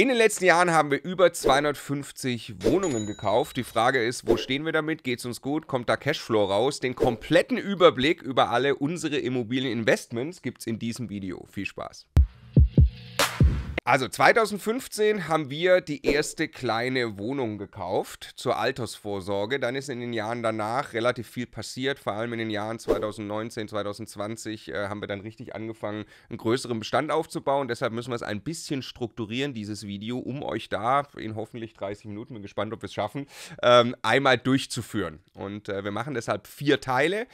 In den letzten Jahren haben wir über 250 Wohnungen gekauft. Die Frage ist, wo stehen wir damit? Geht es uns gut? Kommt da Cashflow raus? Den kompletten Überblick über alle unsere Immobilieninvestments gibt es in diesem Video. Viel Spaß! Also 2015 haben wir die erste kleine Wohnung gekauft zur Altersvorsorge. Dann ist in den Jahren danach relativ viel passiert. Vor allem in den Jahren 2019, 2020 äh, haben wir dann richtig angefangen, einen größeren Bestand aufzubauen. Deshalb müssen wir es ein bisschen strukturieren, dieses Video, um euch da in hoffentlich 30 Minuten, bin gespannt, ob wir es schaffen, ähm, einmal durchzuführen. Und äh, wir machen deshalb vier Teile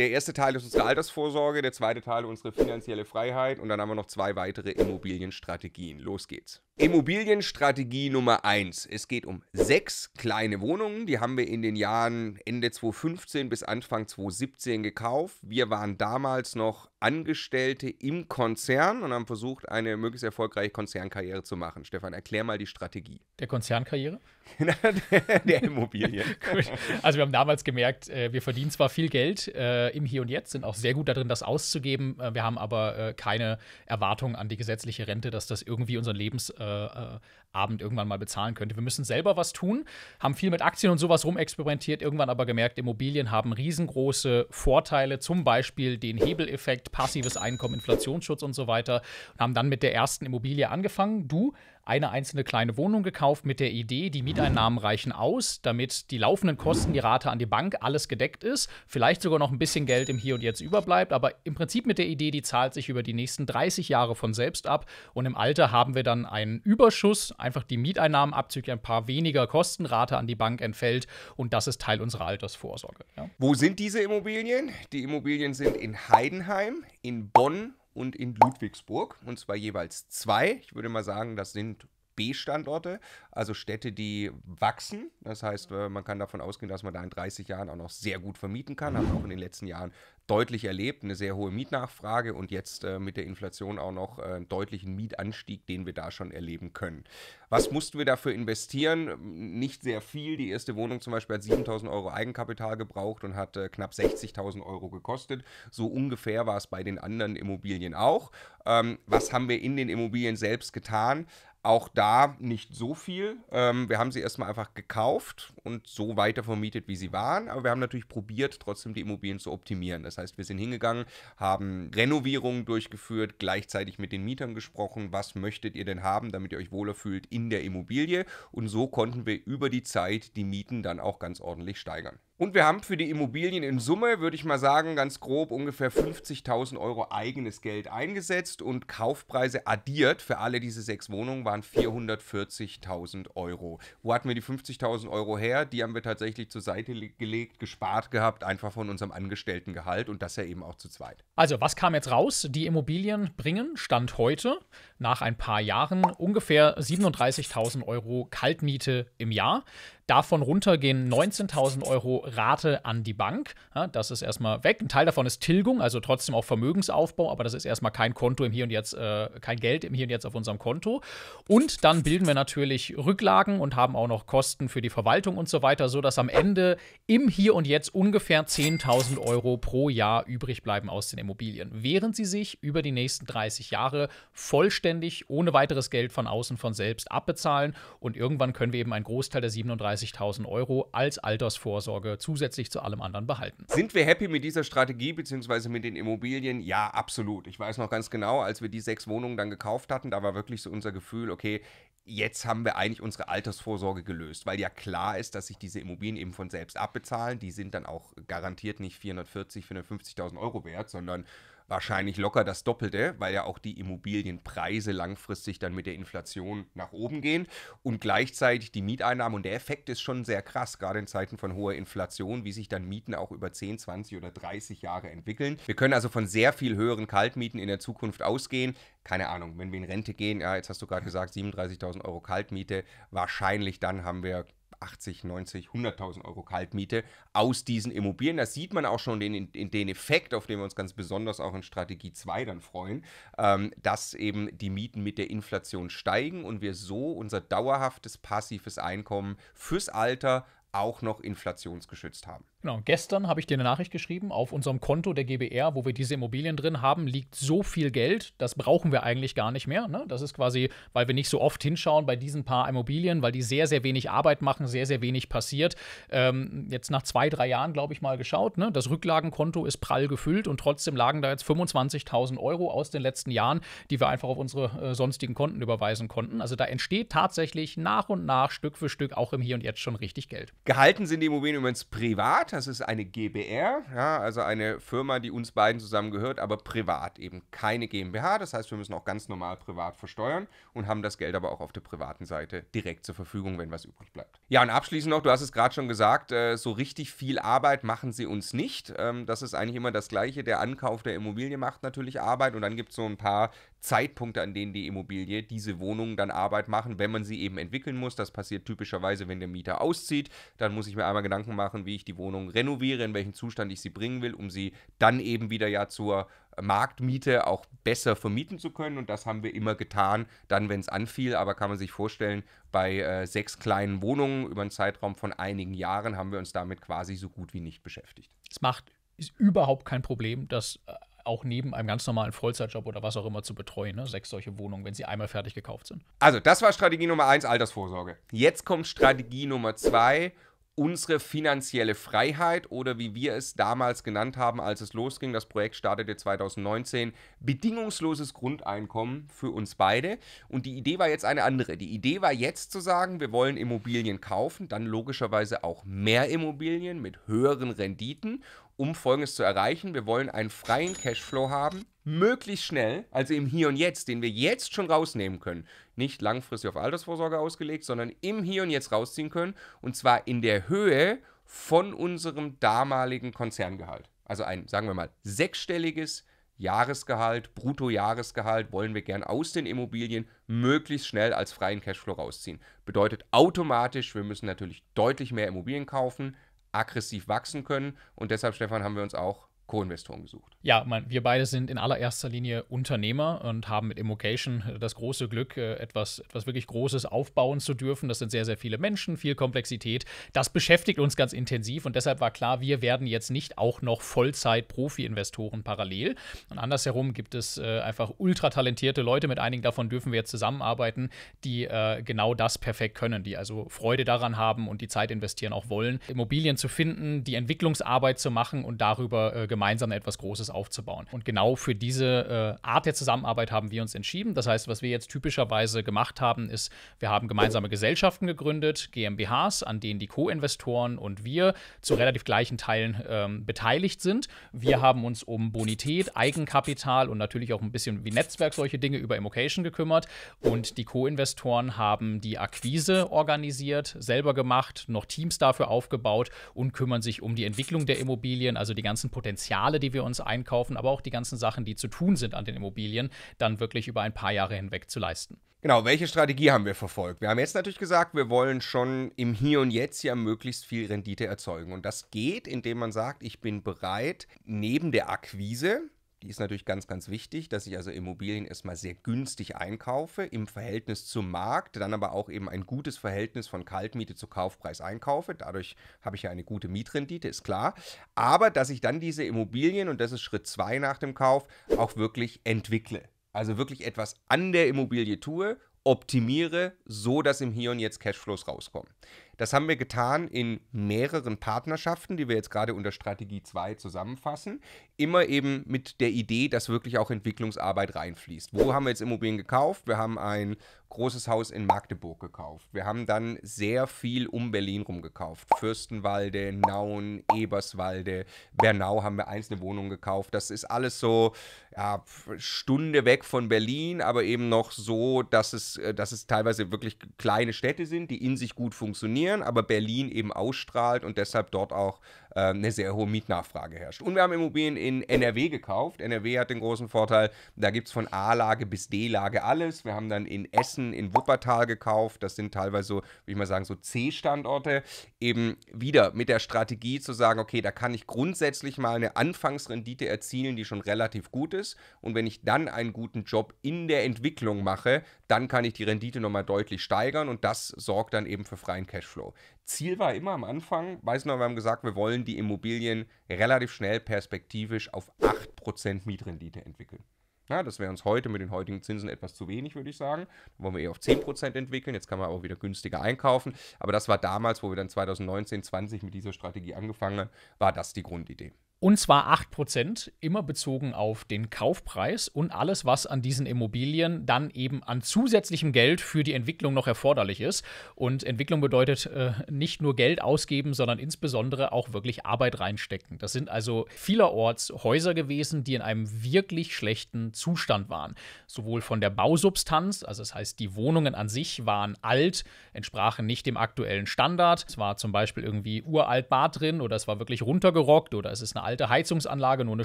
der erste Teil ist unsere Altersvorsorge, der zweite Teil unsere finanzielle Freiheit und dann haben wir noch zwei weitere Immobilienstrategien. Los geht's. Immobilienstrategie Nummer 1. Es geht um sechs kleine Wohnungen. Die haben wir in den Jahren Ende 2015 bis Anfang 2017 gekauft. Wir waren damals noch Angestellte im Konzern und haben versucht, eine möglichst erfolgreiche Konzernkarriere zu machen. Stefan, erklär mal die Strategie. Der Konzernkarriere? der, Immobilien. Cool. Also wir haben damals gemerkt, äh, wir verdienen zwar viel Geld äh, im Hier und Jetzt, sind auch sehr gut darin, das auszugeben. Äh, wir haben aber keine Erwartung an die gesetzliche Rente, dass das irgendwie unseren Lebens äh, äh, Abend irgendwann mal bezahlen könnte. Wir müssen selber was tun, haben viel mit Aktien und sowas rumexperimentiert, irgendwann aber gemerkt, Immobilien haben riesengroße Vorteile, zum Beispiel den Hebeleffekt, passives Einkommen, Inflationsschutz und so weiter. Und haben dann mit der ersten Immobilie angefangen. Du eine einzelne kleine Wohnung gekauft mit der Idee, die Mieteinnahmen reichen aus, damit die laufenden Kosten, die Rate an die Bank, alles gedeckt ist. Vielleicht sogar noch ein bisschen Geld im Hier und Jetzt überbleibt, aber im Prinzip mit der Idee, die zahlt sich über die nächsten 30 Jahre von selbst ab und im Alter haben wir dann einen Überschuss, einfach die Mieteinnahmen abzüglich ein paar weniger Kostenrate an die Bank entfällt und das ist Teil unserer Altersvorsorge. Ja. Wo sind diese Immobilien? Die Immobilien sind in Heidenheim, in Bonn und in Ludwigsburg. Und zwar jeweils zwei. Ich würde mal sagen, das sind B-Standorte, also Städte, die wachsen. Das heißt, äh, man kann davon ausgehen, dass man da in 30 Jahren auch noch sehr gut vermieten kann. Haben wir auch in den letzten Jahren deutlich erlebt, eine sehr hohe Mietnachfrage und jetzt äh, mit der Inflation auch noch äh, einen deutlichen Mietanstieg, den wir da schon erleben können. Was mussten wir dafür investieren? Nicht sehr viel. Die erste Wohnung zum Beispiel hat 7000 Euro Eigenkapital gebraucht und hat äh, knapp 60.000 Euro gekostet. So ungefähr war es bei den anderen Immobilien auch. Ähm, was haben wir in den Immobilien selbst getan? Auch da nicht so viel. Ähm, wir haben sie erstmal einfach gekauft und so weiter vermietet, wie sie waren. Aber wir haben natürlich probiert, trotzdem die Immobilien zu optimieren. Das heißt, wir sind hingegangen, haben Renovierungen durchgeführt, gleichzeitig mit den Mietern gesprochen, was möchtet ihr denn haben, damit ihr euch wohler fühlt in der Immobilie. Und so konnten wir über die Zeit die Mieten dann auch ganz ordentlich steigern. Und wir haben für die Immobilien in Summe, würde ich mal sagen, ganz grob ungefähr 50.000 Euro eigenes Geld eingesetzt und Kaufpreise addiert für alle diese sechs Wohnungen waren 440.000 Euro. Wo hatten wir die 50.000 Euro her? Die haben wir tatsächlich zur Seite gelegt, gespart gehabt, einfach von unserem Angestelltengehalt und das ja eben auch zu zweit. Also, was kam jetzt raus? Die Immobilien bringen Stand heute nach ein paar Jahren ungefähr 37.000 Euro Kaltmiete im Jahr. Davon runtergehen 19.000 Euro Rate an die Bank. Ja, das ist erstmal weg. Ein Teil davon ist Tilgung, also trotzdem auch Vermögensaufbau, aber das ist erstmal kein Konto im Hier und Jetzt, äh, kein Geld im Hier und Jetzt auf unserem Konto. Und dann bilden wir natürlich Rücklagen und haben auch noch Kosten für die Verwaltung und so weiter, sodass am Ende im Hier und Jetzt ungefähr 10.000 Euro pro Jahr übrig bleiben aus den Immobilien, während sie sich über die nächsten 30 Jahre vollständig ohne weiteres Geld von außen von selbst abbezahlen. Und irgendwann können wir eben einen Großteil der 37 30.000 Euro als Altersvorsorge zusätzlich zu allem anderen behalten. Sind wir happy mit dieser Strategie bzw. mit den Immobilien? Ja, absolut. Ich weiß noch ganz genau, als wir die sechs Wohnungen dann gekauft hatten, da war wirklich so unser Gefühl, okay, jetzt haben wir eigentlich unsere Altersvorsorge gelöst, weil ja klar ist, dass sich diese Immobilien eben von selbst abbezahlen. Die sind dann auch garantiert nicht 440, 450.000 Euro wert, sondern wahrscheinlich locker das Doppelte, weil ja auch die Immobilienpreise langfristig dann mit der Inflation nach oben gehen und gleichzeitig die Mieteinnahmen. Und der Effekt ist schon sehr krass, gerade in Zeiten von hoher Inflation, wie sich dann Mieten auch über 10, 20 oder 30 Jahre entwickeln. Wir können also von sehr viel höheren Kaltmieten in der Zukunft ausgehen. Keine Ahnung, wenn wir in Rente gehen, ja, jetzt hast du gerade gesagt, 37.000 Euro Kaltmiete, wahrscheinlich dann haben wir 80, 90, 100.000 Euro Kaltmiete aus diesen Immobilien. Da sieht man auch schon den, den Effekt, auf den wir uns ganz besonders auch in Strategie 2 dann freuen, ähm, dass eben die Mieten mit der Inflation steigen und wir so unser dauerhaftes passives Einkommen fürs Alter auch noch inflationsgeschützt haben. Genau, gestern habe ich dir eine Nachricht geschrieben, auf unserem Konto der GBR, wo wir diese Immobilien drin haben, liegt so viel Geld, das brauchen wir eigentlich gar nicht mehr. Ne? Das ist quasi, weil wir nicht so oft hinschauen bei diesen paar Immobilien, weil die sehr, sehr wenig Arbeit machen, sehr, sehr wenig passiert. Ähm, jetzt nach zwei, drei Jahren, glaube ich, mal geschaut, ne? das Rücklagenkonto ist prall gefüllt und trotzdem lagen da jetzt 25.000 Euro aus den letzten Jahren, die wir einfach auf unsere äh, sonstigen Konten überweisen konnten. Also da entsteht tatsächlich nach und nach, Stück für Stück, auch im Hier und Jetzt schon richtig Geld. Gehalten sind die Immobilien übrigens privat privat, das ist eine GBR, ja, also eine Firma, die uns beiden zusammen gehört, aber privat eben keine GmbH. Das heißt, wir müssen auch ganz normal privat versteuern und haben das Geld aber auch auf der privaten Seite direkt zur Verfügung, wenn was übrig bleibt. Ja, und abschließend noch, du hast es gerade schon gesagt, äh, so richtig viel Arbeit machen sie uns nicht. Ähm, das ist eigentlich immer das Gleiche. Der Ankauf der Immobilie macht natürlich Arbeit und dann gibt es so ein paar Zeitpunkte, an denen die Immobilie diese Wohnungen dann Arbeit machen, wenn man sie eben entwickeln muss. Das passiert typischerweise, wenn der Mieter auszieht. Dann muss ich mir einmal Gedanken machen, wie ich die Wohnung renoviere, in welchen Zustand ich sie bringen will, um sie dann eben wieder ja zur Marktmiete auch besser vermieten zu können. Und das haben wir immer getan, dann, wenn es anfiel. Aber kann man sich vorstellen, bei äh, sechs kleinen Wohnungen über einen Zeitraum von einigen Jahren haben wir uns damit quasi so gut wie nicht beschäftigt. Es macht ist überhaupt kein Problem, dass äh, auch neben einem ganz normalen Vollzeitjob oder was auch immer zu betreuen, ne? sechs solche Wohnungen, wenn sie einmal fertig gekauft sind. Also, das war Strategie Nummer eins, Altersvorsorge. Jetzt kommt Strategie Nummer zwei, unsere finanzielle Freiheit oder wie wir es damals genannt haben, als es losging, das Projekt startete 2019, bedingungsloses Grundeinkommen für uns beide. Und die Idee war jetzt eine andere. Die Idee war jetzt zu sagen, wir wollen Immobilien kaufen, dann logischerweise auch mehr Immobilien mit höheren Renditen um Folgendes zu erreichen. Wir wollen einen freien Cashflow haben, möglichst schnell, also im Hier und Jetzt, den wir jetzt schon rausnehmen können. Nicht langfristig auf Altersvorsorge ausgelegt, sondern im Hier und Jetzt rausziehen können. Und zwar in der Höhe von unserem damaligen Konzerngehalt. Also ein, sagen wir mal, sechsstelliges Jahresgehalt, Bruttojahresgehalt wollen wir gern aus den Immobilien möglichst schnell als freien Cashflow rausziehen. Bedeutet automatisch, wir müssen natürlich deutlich mehr Immobilien kaufen, aggressiv wachsen können. Und deshalb, Stefan, haben wir uns auch Co-Investoren gesucht? Ja, man, wir beide sind in allererster Linie Unternehmer und haben mit Immocation das große Glück, äh, etwas, etwas wirklich Großes aufbauen zu dürfen. Das sind sehr, sehr viele Menschen, viel Komplexität. Das beschäftigt uns ganz intensiv und deshalb war klar, wir werden jetzt nicht auch noch Vollzeit-Profi-Investoren parallel. Und andersherum gibt es äh, einfach ultra talentierte Leute, mit einigen davon dürfen wir jetzt zusammenarbeiten, die äh, genau das perfekt können, die also Freude daran haben und die Zeit investieren auch wollen, Immobilien zu finden, die Entwicklungsarbeit zu machen und darüber äh, gemeinsam gemeinsam etwas Großes aufzubauen. Und genau für diese äh, Art der Zusammenarbeit haben wir uns entschieden. Das heißt, was wir jetzt typischerweise gemacht haben, ist, wir haben gemeinsame Gesellschaften gegründet, GmbHs, an denen die Co-Investoren und wir zu relativ gleichen Teilen ähm, beteiligt sind. Wir haben uns um Bonität, Eigenkapital und natürlich auch ein bisschen wie Netzwerk solche Dinge über Immocation gekümmert. Und die Co-Investoren haben die Akquise organisiert, selber gemacht, noch Teams dafür aufgebaut und kümmern sich um die Entwicklung der Immobilien, also die ganzen Potenziale Initiale, die wir uns einkaufen, aber auch die ganzen Sachen, die zu tun sind an den Immobilien, dann wirklich über ein paar Jahre hinweg zu leisten. Genau, welche Strategie haben wir verfolgt? Wir haben jetzt natürlich gesagt, wir wollen schon im Hier und Jetzt ja möglichst viel Rendite erzeugen. Und das geht, indem man sagt, ich bin bereit, neben der Akquise die ist natürlich ganz, ganz wichtig, dass ich also Immobilien erstmal sehr günstig einkaufe im Verhältnis zum Markt, dann aber auch eben ein gutes Verhältnis von Kaltmiete zu Kaufpreis einkaufe. Dadurch habe ich ja eine gute Mietrendite, ist klar. Aber dass ich dann diese Immobilien, und das ist Schritt zwei nach dem Kauf, auch wirklich entwickle. Also wirklich etwas an der Immobilie tue optimiere, so dass im Hier und Jetzt Cashflows rauskommen. Das haben wir getan in mehreren Partnerschaften, die wir jetzt gerade unter Strategie 2 zusammenfassen. Immer eben mit der Idee, dass wirklich auch Entwicklungsarbeit reinfließt. Wo haben wir jetzt Immobilien gekauft? Wir haben ein großes Haus in Magdeburg gekauft. Wir haben dann sehr viel um Berlin rum gekauft. Fürstenwalde, Nauen, Eberswalde, Bernau haben wir einzelne Wohnungen gekauft. Das ist alles so ja, Stunde weg von Berlin, aber eben noch so, dass es, äh, dass es teilweise wirklich kleine Städte sind, die in sich gut funktionieren funktionieren, aber Berlin eben ausstrahlt und deshalb dort auch äh, eine sehr hohe Mietnachfrage herrscht. Und wir haben Immobilien in NRW gekauft. NRW hat den großen Vorteil, da gibt es von A-Lage bis D-Lage alles. Wir haben dann in Essen, in Wuppertal gekauft. Das sind teilweise so, würde ich mal sagen, so C-Standorte. Eben wieder mit der Strategie zu sagen, okay, da kann ich grundsätzlich mal eine Anfangsrendite erzielen, die schon relativ gut ist. Und wenn ich dann einen guten Job in der Entwicklung mache, dann kann ich die Rendite nochmal deutlich steigern und das sorgt dann eben für freien Cashflow. Ziel war immer am Anfang, weiß noch, wir haben gesagt, wir wollen die Immobilien relativ schnell perspektivisch auf 8% Mietrendite entwickeln. Ja, das wäre uns heute mit den heutigen Zinsen etwas zu wenig, würde ich sagen. Da wollen wir eher auf 10% entwickeln. Jetzt kann man auch wieder günstiger einkaufen. Aber das war damals, wo wir dann 2019, 20 mit dieser Strategie angefangen haben, war das die Grundidee. Und zwar 8%, immer bezogen auf den Kaufpreis und alles, was an diesen Immobilien dann eben an zusätzlichem Geld für die Entwicklung noch erforderlich ist. Und Entwicklung bedeutet äh, nicht nur Geld ausgeben, sondern insbesondere auch wirklich Arbeit reinstecken. Das sind also vielerorts Häuser gewesen, die in einem wirklich schlechten Zustand waren. Sowohl von der Bausubstanz, also das heißt, die Wohnungen an sich waren alt, entsprachen nicht dem aktuellen Standard. Es war zum Beispiel irgendwie uralt Bad drin oder es war wirklich runtergerockt oder es ist eine alte Heizungsanlage, nur eine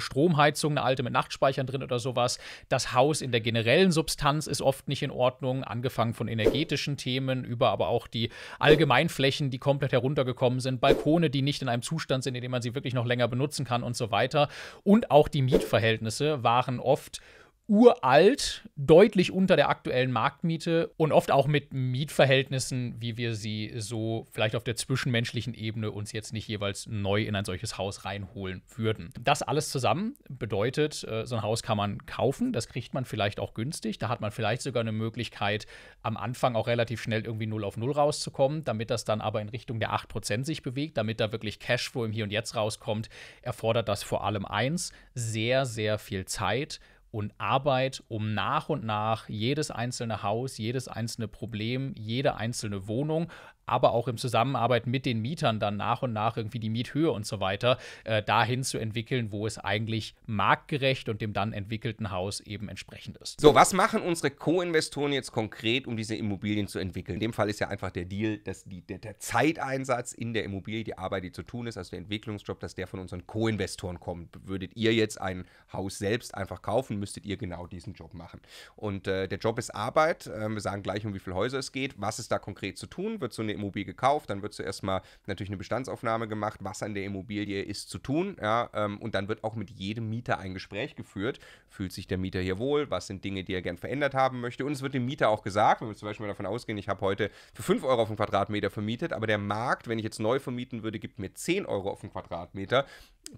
Stromheizung, eine alte mit Nachtspeichern drin oder sowas. Das Haus in der generellen Substanz ist oft nicht in Ordnung, angefangen von energetischen Themen über aber auch die Allgemeinflächen, die komplett heruntergekommen sind, Balkone, die nicht in einem Zustand sind, in dem man sie wirklich noch länger benutzen kann und so weiter. Und auch die Mietverhältnisse waren oft uralt, deutlich unter der aktuellen Marktmiete und oft auch mit Mietverhältnissen, wie wir sie so vielleicht auf der zwischenmenschlichen Ebene uns jetzt nicht jeweils neu in ein solches Haus reinholen würden. Das alles zusammen bedeutet, äh, so ein Haus kann man kaufen, das kriegt man vielleicht auch günstig, da hat man vielleicht sogar eine Möglichkeit, am Anfang auch relativ schnell irgendwie 0 auf 0 rauszukommen, damit das dann aber in Richtung der 8% sich bewegt, damit da wirklich Cashflow im Hier und Jetzt rauskommt, erfordert das vor allem eins, sehr, sehr viel Zeit, und Arbeit, um nach und nach jedes einzelne Haus, jedes einzelne Problem, jede einzelne Wohnung aber auch im Zusammenarbeit mit den Mietern dann nach und nach irgendwie die Miethöhe und so weiter äh, dahin zu entwickeln, wo es eigentlich marktgerecht und dem dann entwickelten Haus eben entsprechend ist. So, was machen unsere Co-Investoren jetzt konkret, um diese Immobilien zu entwickeln? In dem Fall ist ja einfach der Deal, dass die, der, der Zeiteinsatz in der Immobilie, die Arbeit, die zu tun ist, also der Entwicklungsjob, dass der von unseren Co-Investoren kommt. Würdet ihr jetzt ein Haus selbst einfach kaufen, müsstet ihr genau diesen Job machen. Und äh, der Job ist Arbeit. Äh, wir sagen gleich, um wie viele Häuser es geht. Was ist da konkret zu tun? Wird so eine Immobilie gekauft, dann wird zuerst mal natürlich eine Bestandsaufnahme gemacht, was an der Immobilie ist zu tun, ja, ähm, und dann wird auch mit jedem Mieter ein Gespräch geführt. Fühlt sich der Mieter hier wohl? Was sind Dinge, die er gern verändert haben möchte? Und es wird dem Mieter auch gesagt, wenn wir zum Beispiel mal davon ausgehen, ich habe heute für 5 Euro auf den Quadratmeter vermietet, aber der Markt, wenn ich jetzt neu vermieten würde, gibt mir 10 Euro auf den Quadratmeter,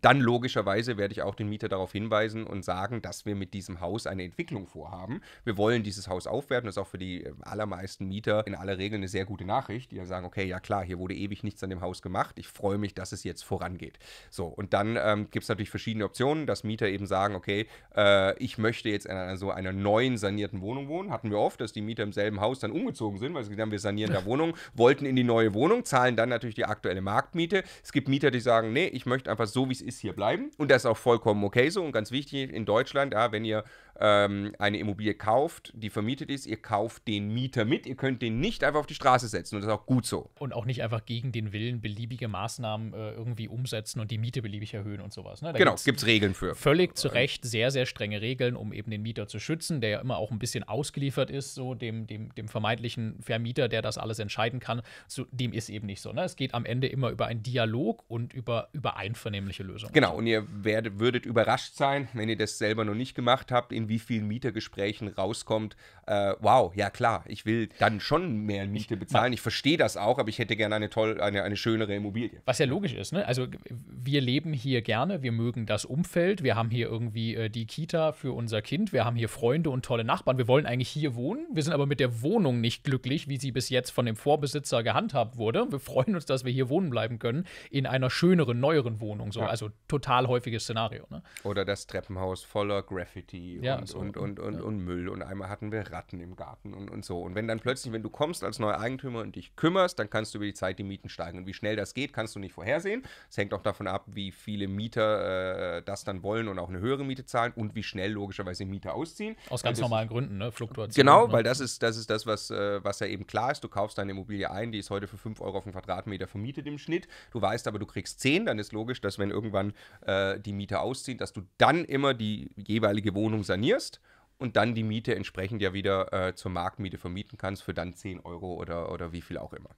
dann logischerweise werde ich auch den Mieter darauf hinweisen und sagen, dass wir mit diesem Haus eine Entwicklung vorhaben. Wir wollen dieses Haus aufwerten. Das ist auch für die äh, allermeisten Mieter in aller Regel eine sehr gute Nachricht, die dann sagen, okay, ja klar, hier wurde ewig nichts an dem Haus gemacht. Ich freue mich, dass es jetzt vorangeht. So, und dann ähm, gibt es natürlich verschiedene Optionen, dass Mieter eben sagen, okay, äh, ich möchte jetzt in einer, so einer neuen sanierten Wohnung wohnen. Hatten wir oft, dass die Mieter im selben Haus dann umgezogen sind, weil sie gesagt haben, wir sanieren da Wohnung, wollten in die neue Wohnung, zahlen dann natürlich die aktuelle Marktmiete. Es gibt Mieter, die sagen, nee, ich möchte einfach so, wie es ist, hier bleiben. Und das ist auch vollkommen okay so und ganz wichtig in Deutschland, ja, wenn ihr ähm, eine Immobilie kauft, die vermietet ist, ihr kauft den Mieter mit, ihr könnt den nicht einfach auf die Straße setzen und das ist auch gut so. Und auch nicht einfach gegen den Willen beliebige Maßnahmen äh, irgendwie umsetzen und die Miete beliebig erhöhen und sowas. Ne? Da genau, gibt es Regeln für. Völlig zu ähm, Recht sehr, sehr strenge Regeln, um eben den Mieter zu schützen, der ja immer auch ein bisschen ausgeliefert ist, so dem, dem, dem vermeintlichen Vermieter, der das alles entscheiden kann. So, dem ist eben nicht so. Ne? Es geht am Ende immer über einen Dialog und über, über einvernehmliche Lösungen. Genau, und ihr werdet, würdet überrascht sein, wenn ihr das selber noch nicht gemacht habt, in wie vielen Mietergesprächen rauskommt, äh, wow, ja klar, ich will dann schon mehr Miete bezahlen. Ich verstehe das auch, aber ich hätte gerne eine toll, eine, eine schönere Immobilie. Was ja logisch ist, ne? Also wir leben hier gerne, wir mögen das Umfeld, wir haben hier irgendwie äh, die Kita für unser Kind, wir haben hier Freunde und tolle Nachbarn, wir wollen eigentlich hier wohnen, wir sind aber mit der Wohnung nicht glücklich, wie sie bis jetzt von dem Vorbesitzer gehandhabt wurde. Wir freuen uns, dass wir hier wohnen bleiben können, in einer schöneren, neueren Wohnung. So. Ja. Also total häufiges Szenario. Ne? Oder das Treppenhaus voller Graffiti ja ja, so, und, und, und, ja. und Müll. Und einmal hatten wir Ratten im Garten und, und so. Und wenn dann plötzlich, wenn du kommst als neuer Eigentümer und dich kümmerst, dann kannst du über die Zeit die Mieten steigen. Und wie schnell das geht, kannst du nicht vorhersehen. Es hängt auch davon ab, wie viele Mieter äh, das dann wollen und auch eine höhere Miete zahlen und wie schnell logischerweise Mieter ausziehen. Aus ganz das, normalen Gründen, ne? Fluktuation. Genau, ne? weil das ist, das ist das, was, äh, was ja eben klar ist. Du kaufst deine Immobilie ein, die ist heute für 5 Euro auf den Quadratmeter vermietet im Schnitt. Du weißt aber, du kriegst 10, dann ist logisch, dass wenn irgendwann äh, die Mieter ausziehen, dass du dann immer die jeweilige Wohnung sanierst stornierst und dann die Miete entsprechend ja wieder äh, zur Marktmiete vermieten kannst für dann 10 Euro oder, oder wie viel auch immer.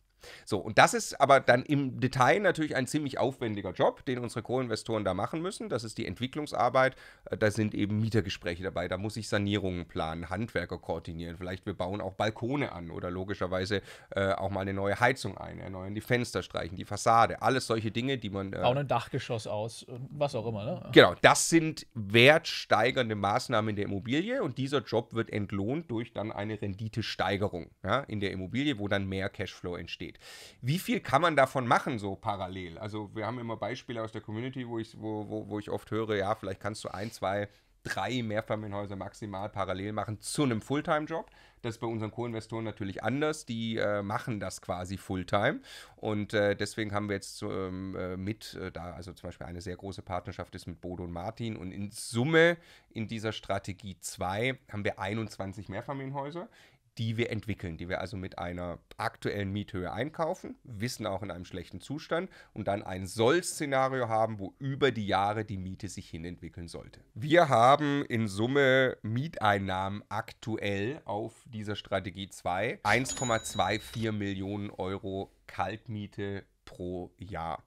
So, und das ist aber dann im Detail natürlich ein ziemlich aufwendiger Job, den unsere Co-Investoren da machen müssen. Das ist die Entwicklungsarbeit, äh, da sind eben Mietergespräche dabei, da muss ich Sanierungen planen, Handwerker koordinieren, vielleicht wir bauen auch Balkone an oder logischerweise äh, auch mal eine neue Heizung ein, erneuern die Fenster streichen, die Fassade, alles solche Dinge, die man. Äh, auch ein Dachgeschoss aus, äh, was auch immer, ne? Genau, das sind wertsteigernde Maßnahmen in der Immobilie und dieser Job wird entlohnt durch dann eine Renditesteigerung ja, in der Immobilie, wo dann mehr Cashflow entsteht steht. Wie viel kann man davon machen so parallel? Also wir haben immer Beispiele aus der Community, wo ich, wo, wo, wo ich oft höre, ja, vielleicht kannst du ein, zwei drei Mehrfamilienhäuser maximal parallel machen zu einem Fulltime-Job. Das ist bei unseren Co-Investoren natürlich anders. Die äh, machen das quasi Fulltime. Und äh, deswegen haben wir jetzt ähm, äh, mit, äh, da also zum Beispiel eine sehr große Partnerschaft ist mit Bodo und Martin. Und in Summe in dieser Strategie 2 haben wir 21 Mehrfamilienhäuser die wir entwickeln, die wir also mit einer aktuellen Miethöhe einkaufen, wissen auch in einem schlechten Zustand und dann ein Soll-Szenario haben, wo über die Jahre die Miete sich hin entwickeln sollte. Wir haben in Summe Mieteinnahmen aktuell auf dieser Strategie 2 1,24 Millionen Euro Kaltmiete pro Jahr.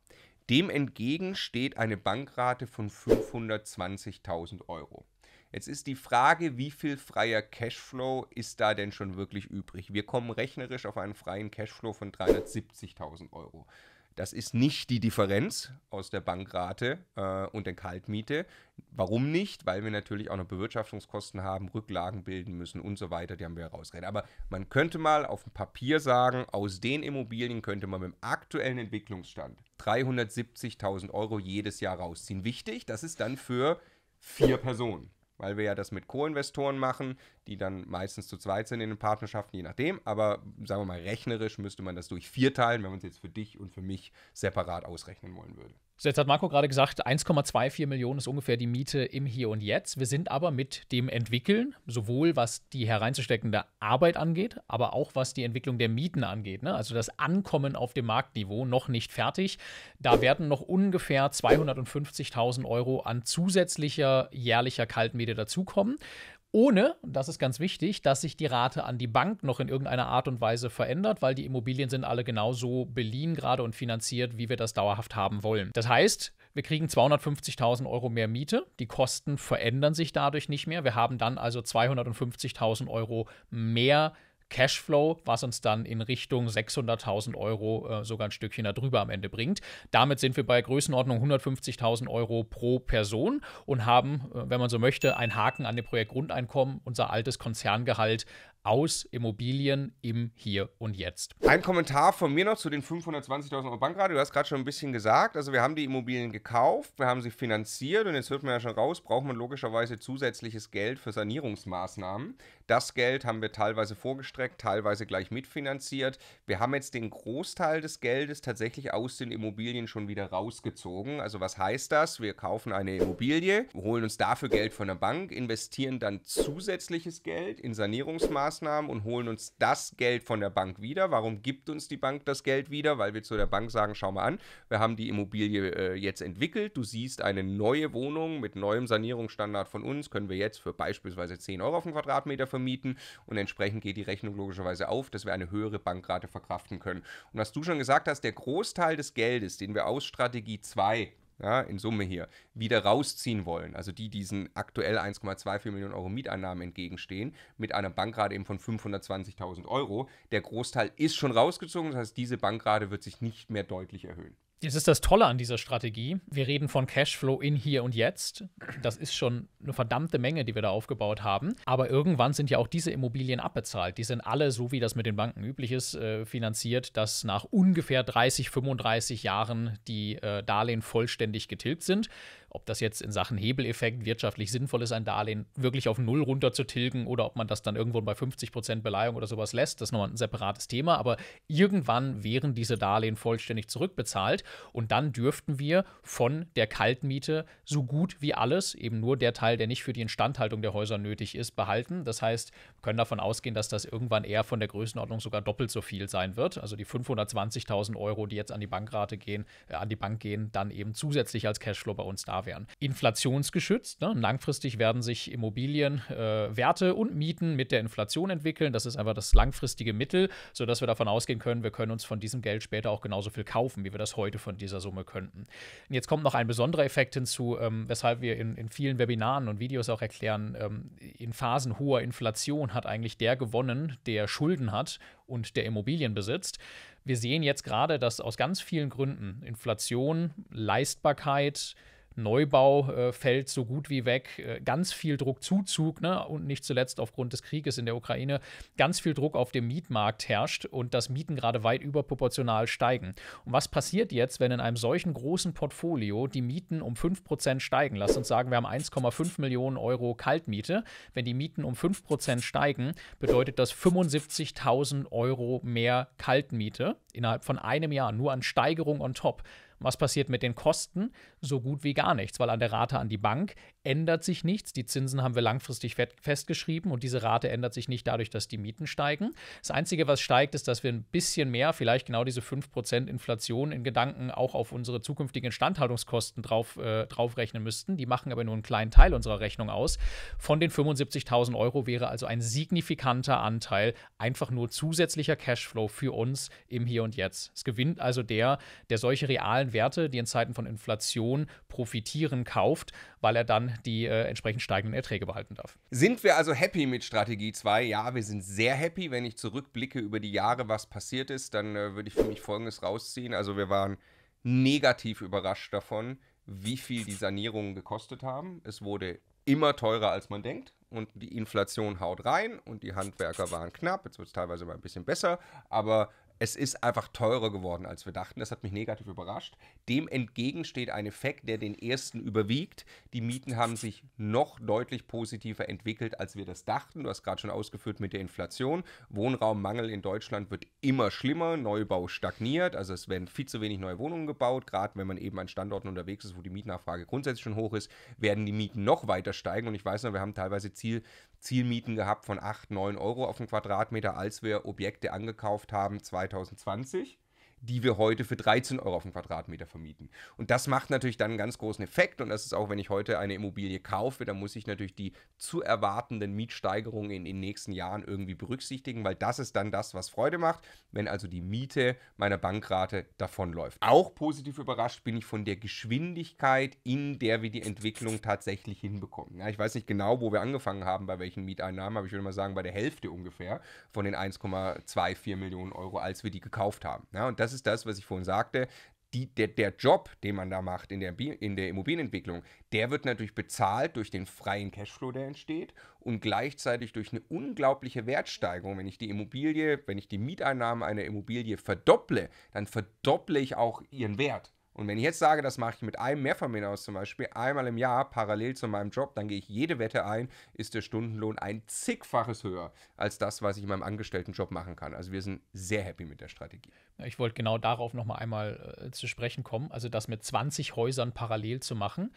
Dem entgegen steht eine Bankrate von 520.000 Euro. Jetzt ist die Frage, wie viel freier Cashflow ist da denn schon wirklich übrig? Wir kommen rechnerisch auf einen freien Cashflow von 370.000 Euro. Das ist nicht die Differenz aus der Bankrate äh, und der Kaltmiete. Warum nicht? Weil wir natürlich auch noch Bewirtschaftungskosten haben, Rücklagen bilden müssen und so weiter. Die haben wir herausgerechnet. Aber man könnte mal auf dem Papier sagen, aus den Immobilien könnte man mit dem aktuellen Entwicklungsstand 370.000 Euro jedes Jahr rausziehen. Wichtig, das ist dann für vier Personen weil wir ja das mit Co-Investoren machen, die dann meistens zu zweit sind in den Partnerschaften, je nachdem. Aber sagen wir mal, rechnerisch müsste man das durch vier teilen, wenn man es jetzt für dich und für mich separat ausrechnen wollen würde. So, jetzt hat Marco gerade gesagt, 1,24 Millionen ist ungefähr die Miete im Hier und Jetzt. Wir sind aber mit dem Entwickeln, sowohl was die hereinzusteckende Arbeit angeht, aber auch was die Entwicklung der Mieten angeht, ne? also das Ankommen auf dem Marktniveau, noch nicht fertig. Da werden noch ungefähr 250.000 Euro an zusätzlicher jährlicher Kaltmiete dazukommen ohne, und das ist ganz wichtig, dass sich die Rate an die Bank noch in irgendeiner Art und Weise verändert, weil die Immobilien sind alle genauso beliehen gerade und finanziert, wie wir das dauerhaft haben wollen. Das heißt, wir kriegen 250.000 Euro mehr Miete, die Kosten verändern sich dadurch nicht mehr, wir haben dann also 250.000 Euro mehr Cashflow, was uns dann in Richtung 600.000 Euro äh, sogar ein Stückchen darüber am Ende bringt. Damit sind wir bei Größenordnung 150.000 Euro pro Person und haben, äh, wenn man so möchte, einen Haken an dem Projekt Grundeinkommen, unser altes Konzerngehalt aus Immobilien im Hier und Jetzt. Ein Kommentar von mir noch zu den 520.000 Euro Bankrate. Du hast gerade schon ein bisschen gesagt, also wir haben die Immobilien gekauft, wir haben sie finanziert und jetzt hört man ja schon raus, braucht man logischerweise zusätzliches Geld für Sanierungsmaßnahmen. Das Geld haben wir teilweise vorgestreckt, teilweise gleich mitfinanziert. Wir haben jetzt den Großteil des Geldes tatsächlich aus den Immobilien schon wieder rausgezogen. Also was heißt das? Wir kaufen eine Immobilie, holen uns dafür Geld von der Bank, investieren dann zusätzliches Geld in Sanierungsmaßnahmen, Maßnahmen und holen uns das Geld von der Bank wieder. Warum gibt uns die Bank das Geld wieder? Weil wir zu der Bank sagen, schau mal an, wir haben die Immobilie äh, jetzt entwickelt, du siehst eine neue Wohnung mit neuem Sanierungsstandard von uns, können wir jetzt für beispielsweise 10 Euro auf den Quadratmeter vermieten und entsprechend geht die Rechnung logischerweise auf, dass wir eine höhere Bankrate verkraften können. Und was du schon gesagt hast, der Großteil des Geldes, den wir aus Strategie 2 ja, in Summe hier, wieder rausziehen wollen, also die diesen aktuell 1,24 Millionen Euro Mieteinnahmen entgegenstehen, mit einer Bankrate eben von 520.000 Euro. Der Großteil ist schon rausgezogen, das heißt, diese Bankrate wird sich nicht mehr deutlich erhöhen. Jetzt ist das Tolle an dieser Strategie. Wir reden von Cashflow in hier und jetzt. Das ist schon eine verdammte Menge, die wir da aufgebaut haben. Aber irgendwann sind ja auch diese Immobilien abbezahlt. Die sind alle, so wie das mit den Banken üblich ist, äh, finanziert, dass nach ungefähr 30, 35 Jahren die äh, Darlehen vollständig getilgt sind ob das jetzt in Sachen Hebeleffekt wirtschaftlich sinnvoll ist, ein Darlehen wirklich auf Null runter zu tilgen oder ob man das dann irgendwo bei 50 Prozent Beleihung oder sowas lässt, das ist nochmal ein separates Thema. Aber irgendwann wären diese Darlehen vollständig zurückbezahlt und dann dürften wir von der Kaltmiete so gut wie alles, eben nur der Teil, der nicht für die Instandhaltung der Häuser nötig ist, behalten. Das heißt, wir können davon ausgehen, dass das irgendwann eher von der Größenordnung sogar doppelt so viel sein wird. Also die 520.000 Euro, die jetzt an die Bankrate gehen, äh, an die Bank gehen, dann eben zusätzlich als Cashflow bei uns da wären. Inflationsgeschützt, ne? langfristig werden sich Immobilienwerte äh, und Mieten mit der Inflation entwickeln. Das ist einfach das langfristige Mittel, sodass wir davon ausgehen können, wir können uns von diesem Geld später auch genauso viel kaufen, wie wir das heute von dieser Summe könnten. Und jetzt kommt noch ein besonderer Effekt hinzu, ähm, weshalb wir in, in, vielen Webinaren und Videos auch erklären, ähm, in Phasen hoher Inflation hat eigentlich der gewonnen, der Schulden hat und der Immobilien besitzt. Wir sehen jetzt gerade, dass aus ganz vielen Gründen Inflation, Leistbarkeit, Neubau äh, fällt so gut wie weg. Äh, ganz viel Druckzuzug ne? und nicht zuletzt aufgrund des Krieges in der Ukraine ganz viel Druck auf dem Mietmarkt herrscht und dass Mieten gerade weit überproportional steigen. Und was passiert jetzt, wenn in einem solchen großen Portfolio die Mieten um 5% steigen? Lass uns sagen, wir haben 1,5 Millionen Euro Kaltmiete. Wenn die Mieten um 5% steigen, bedeutet das 75.000 Euro mehr Kaltmiete innerhalb von einem Jahr, nur an Steigerung on top. Was passiert mit den Kosten? So gut wie gar nichts, weil an der Rate an die Bank ändert sich nichts. Die Zinsen haben wir langfristig festgeschrieben und diese Rate ändert sich nicht dadurch, dass die Mieten steigen. Das Einzige, was steigt, ist, dass wir ein bisschen mehr, vielleicht genau diese 5% Inflation in Gedanken auch auf unsere zukünftigen Standhaltungskosten drauf, äh, draufrechnen müssten. Die machen aber nur einen kleinen Teil unserer Rechnung aus. Von den 75.000 Euro wäre also ein signifikanter Anteil einfach nur zusätzlicher Cashflow für uns im Hier und Jetzt. Es gewinnt also der, der solche realen Werte, die in Zeiten von Inflation profitieren, kauft weil er dann die äh, entsprechend steigenden Erträge behalten darf. Sind wir also happy mit Strategie 2? Ja, wir sind sehr happy. Wenn ich zurückblicke über die Jahre, was passiert ist, dann äh, würde ich für mich Folgendes rausziehen. Also wir waren negativ überrascht davon, wie viel die Sanierungen gekostet haben. Es wurde immer teurer, als man denkt. Und die Inflation haut rein und die Handwerker waren knapp. Jetzt wird es teilweise mal ein bisschen besser. Aber es ist einfach teurer geworden, als wir dachten. Das hat mich negativ überrascht. Dem entgegen steht ein Effekt, der den ersten überwiegt. Die Mieten haben sich noch deutlich positiver entwickelt, als wir das dachten. Du hast gerade schon ausgeführt mit der Inflation. Wohnraummangel in Deutschland wird immer schlimmer. Neubau stagniert. Also es werden viel zu wenig neue Wohnungen gebaut. Gerade wenn man eben an Standorten unterwegs ist, wo die Mietnachfrage grundsätzlich schon hoch ist, werden die Mieten noch weiter steigen. Und ich weiß noch, wir haben teilweise Ziel, Zielmieten gehabt von 8, 9 Euro auf den Quadratmeter, als wir Objekte angekauft haben 2020 die wir heute für 13 Euro auf den Quadratmeter vermieten. Und das macht natürlich dann einen ganz großen Effekt. Und das ist auch, wenn ich heute eine Immobilie kaufe, dann muss ich natürlich die zu erwartenden Mietsteigerungen in den nächsten Jahren irgendwie berücksichtigen, weil das ist dann das, was Freude macht, wenn also die Miete meiner Bankrate davonläuft. Auch positiv überrascht bin ich von der Geschwindigkeit, in der wir die Entwicklung tatsächlich hinbekommen. Ja, ich weiß nicht genau, wo wir angefangen haben, bei welchen Mieteinnahmen, aber ich würde mal sagen, bei der Hälfte ungefähr von den 1,24 Millionen Euro, als wir die gekauft haben. Ja, und das das ist das, was ich vorhin sagte. Die, der, der, Job, den man da macht in der, in der Immobilienentwicklung, der wird natürlich bezahlt durch den freien Cashflow, der entsteht und gleichzeitig durch eine unglaubliche Wertsteigerung. Wenn ich die Immobilie, wenn ich die Mieteinnahmen einer Immobilie verdopple, dann verdopple ich auch ihren Wert. Und wenn ich jetzt sage, das mache ich mit einem Mehrfamilienhaus zum Beispiel, einmal im Jahr parallel zu meinem Job, dann gehe ich jede Wette ein, ist der Stundenlohn ein zigfaches höher als das, was ich in meinem Angestelltenjob machen kann. Also wir sind sehr happy mit der Strategie. Ich wollte genau darauf nochmal einmal äh, zu sprechen kommen, also das mit 20 Häusern parallel zu machen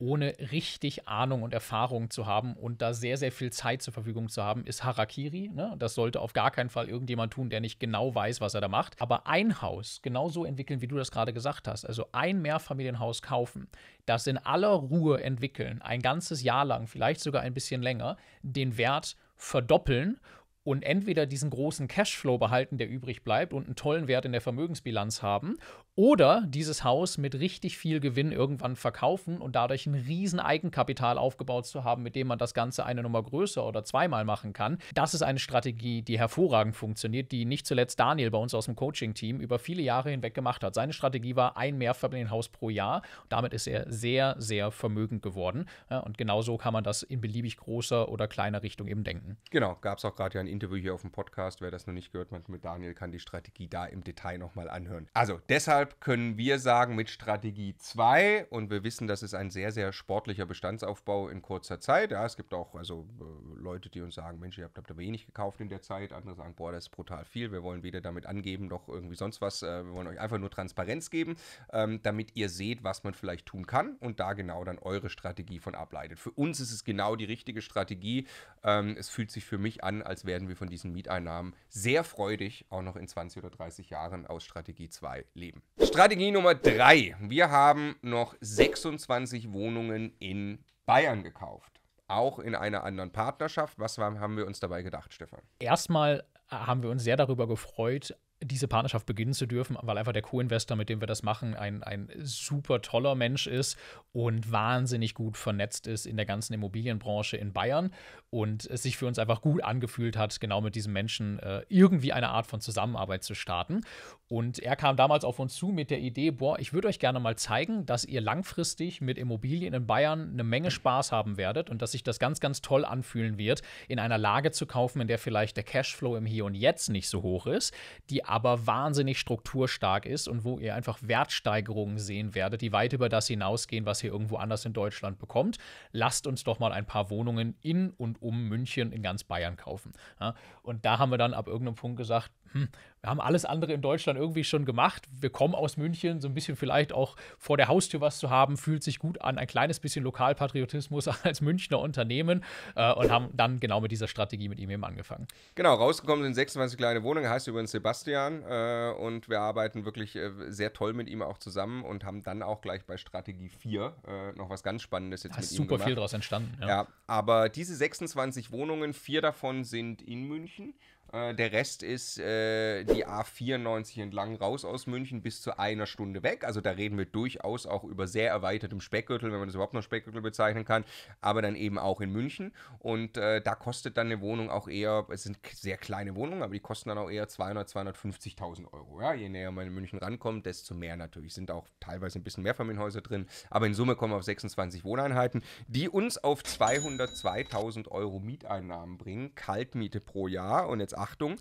ohne richtig Ahnung und Erfahrung zu haben und da sehr, sehr viel Zeit zur Verfügung zu haben, ist Harakiri. Ne? Das sollte auf gar keinen Fall irgendjemand tun, der nicht genau weiß, was er da macht. Aber ein Haus genauso entwickeln, wie du das gerade gesagt hast, also ein Mehrfamilienhaus kaufen, das in aller Ruhe entwickeln, ein ganzes Jahr lang, vielleicht sogar ein bisschen länger, den Wert verdoppeln und entweder diesen großen Cashflow behalten, der übrig bleibt und einen tollen Wert in der Vermögensbilanz haben oder dieses Haus mit richtig viel Gewinn irgendwann verkaufen und dadurch ein riesen Eigenkapital aufgebaut zu haben, mit dem man das Ganze eine Nummer größer oder zweimal machen kann. Das ist eine Strategie, die hervorragend funktioniert, die nicht zuletzt Daniel bei uns aus dem Coaching-Team über viele Jahre hinweg gemacht hat. Seine Strategie war ein Mehrfamilienhaus pro Jahr. Damit ist er sehr, sehr vermögend geworden. Und genauso kann man das in beliebig großer oder kleiner Richtung eben denken. Genau, gab es auch gerade ja ein Interview hier auf dem Podcast. Wer das noch nicht gehört hat mit Daniel, kann die Strategie da im Detail nochmal anhören. Also deshalb Web können wir sagen mit Strategie 2 und wir wissen, das ist ein sehr, sehr sportlicher Bestandsaufbau in kurzer Zeit. Ja, es gibt auch also äh, Leute, die uns sagen, Mensch, ihr habt, habt da wenig eh gekauft in der Zeit. Andere sagen, boah, das ist brutal viel. Wir wollen weder damit angeben noch irgendwie sonst was. Äh, wir wollen euch einfach nur Transparenz geben, ähm, damit ihr seht, was man vielleicht tun kann und da genau dann eure Strategie von ableitet. Für uns ist es genau die richtige Strategie. Ähm, es fühlt sich für mich an, als werden wir von diesen Mieteinnahmen sehr freudig auch noch in 20 oder 30 Jahren aus Strategie 2 leben. Strategie Nummer 3. Wir haben noch 26 Wohnungen in Bayern gekauft. Auch in einer anderen Partnerschaft. Was haben wir uns dabei gedacht, Stefan? Erstmal äh, haben wir uns sehr darüber gefreut, diese Partnerschaft beginnen zu dürfen, weil einfach der Co-Investor, mit dem wir das machen, ein, ein super toller Mensch ist und wahnsinnig gut vernetzt ist in der ganzen Immobilienbranche in Bayern und es sich für uns einfach gut angefühlt hat, genau mit diesem Menschen äh, irgendwie eine Art von Zusammenarbeit zu starten. Und er kam damals auf uns zu mit der Idee, boah, ich würde euch gerne mal zeigen, dass ihr langfristig mit Immobilien in Bayern eine Menge Spaß haben werdet und dass sich das ganz, ganz toll anfühlen wird, in einer Lage zu kaufen, in der vielleicht der Cashflow im Hier und Jetzt nicht so hoch ist, die aber wahnsinnig strukturstark ist und wo ihr einfach Wertsteigerungen sehen werdet, die weit über das hinausgehen, was ihr irgendwo anders in Deutschland bekommt. Lasst uns doch mal ein paar Wohnungen in und um München in ganz Bayern kaufen. Ja, und da haben wir dann ab irgendeinem Punkt gesagt, hm, wir haben alles andere in Deutschland irgendwie schon gemacht. Wir kommen aus München, so ein bisschen vielleicht auch vor der Haustür was zu haben, fühlt sich gut an, ein kleines bisschen Lokalpatriotismus als Münchner Unternehmen äh, und haben dann genau mit dieser Strategie mit ihm e eben angefangen. Genau, rausgekommen sind 26 kleine Wohnungen, heißt übrigens Sebastian äh, und wir arbeiten wirklich äh, sehr toll mit ihm auch zusammen und haben dann auch gleich bei Strategie 4 äh, noch was ganz Spannendes jetzt da mit ist super viel daraus entstanden. Ja. ja, aber diese 26 Wohnungen, vier davon sind in München äh, der Rest ist äh, die A94 entlang raus aus München bis zu einer Stunde weg. Also da reden wir durchaus auch über sehr erweitertem Speckgürtel, wenn man das überhaupt noch Speckgürtel bezeichnen kann, aber dann eben auch in München. Und äh, da kostet dann eine Wohnung auch eher, es sind sehr kleine Wohnungen, aber die kosten dann auch eher 200, 250.000 Euro. Ja? Je näher man in München rankommt, desto mehr natürlich. Sind auch teilweise ein bisschen mehr Familienhäuser drin, aber in Summe kommen wir auf 26 Wohneinheiten, die uns auf 202.000 Euro Mieteinnahmen bringen, Kaltmiete pro Jahr. Und jetzt Achtung,